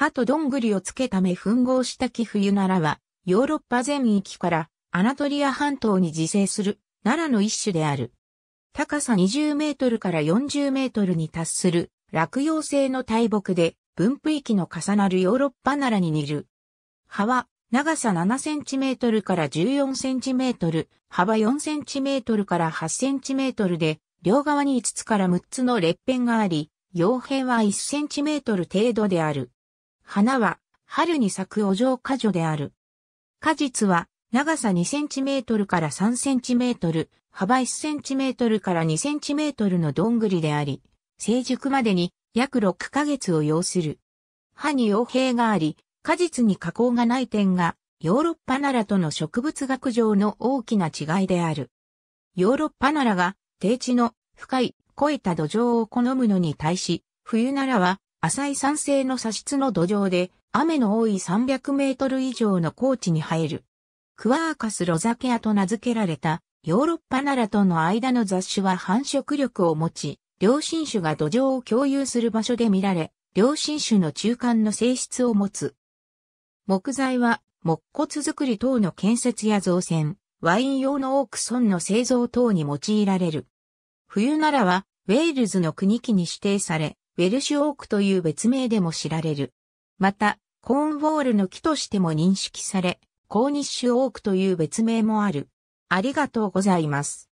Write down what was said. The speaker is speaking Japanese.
葉とどんぐりをつけため吻合した木冬ならは、ヨーロッパ全域からアナトリア半島に自生する奈良の一種である。高さ20メートルから40メートルに達する落葉性の大木で分布域の重なるヨーロッパ奈良に似る。葉は長さ7センチメートルから14センチメートル、幅4センチメートルから8センチメートルで、両側に5つから6つの裂片があり、傭兵は1センチメートル程度である。花は春に咲くお嬢果女である。果実は長さ2センチメートルから3センチメートル、幅1センチメートルから2センチメートルのどんぐりであり、成熟までに約6ヶ月を要する。葉に傭兵があり、果実に加工がない点が、ヨーロッパならとの植物学上の大きな違いである。ヨーロッパならが、低地の深い、肥えた土壌を好むのに対し、冬ならは浅い酸性の砂質の土壌で、雨の多い300メートル以上の高地に生える。クワーカスロザケアと名付けられた、ヨーロッパならとの間の雑種は繁殖力を持ち、両親種が土壌を共有する場所で見られ、両親種の中間の性質を持つ。木材は、木骨作り等の建設や造船、ワイン用のオークソンの製造等に用いられる。冬ならは、ウェールズの国旗に指定され、ウェルシュオークという別名でも知られる。また、コーンウォールの木としても認識され、コーニッシュオークという別名もある。ありがとうございます。